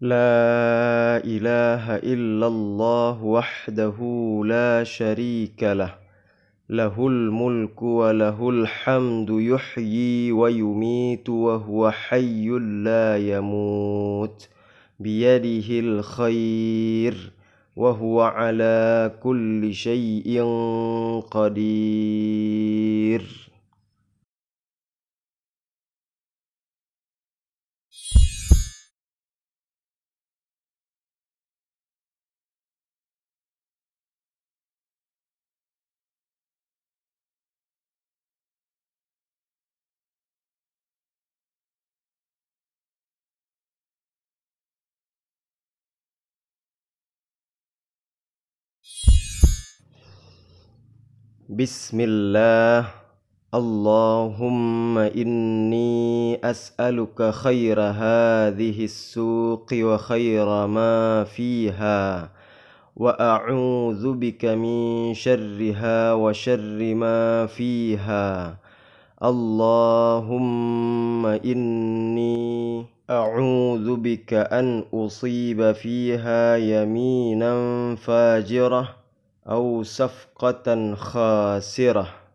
لا اله الا الله وحده لا شريك له له الملك وله الحمد يحيي ويميت وهو حي لا يموت بيده الخير وهو على كل شيء قدير بسم الله اللهم إني أسألك خير هذه السوق وخير ما فيها وأعوذ بك من شرها وشر ما فيها اللهم إني أعوذ بك أن أصيب فيها يمينا فاجرة أو صفقة خاسرة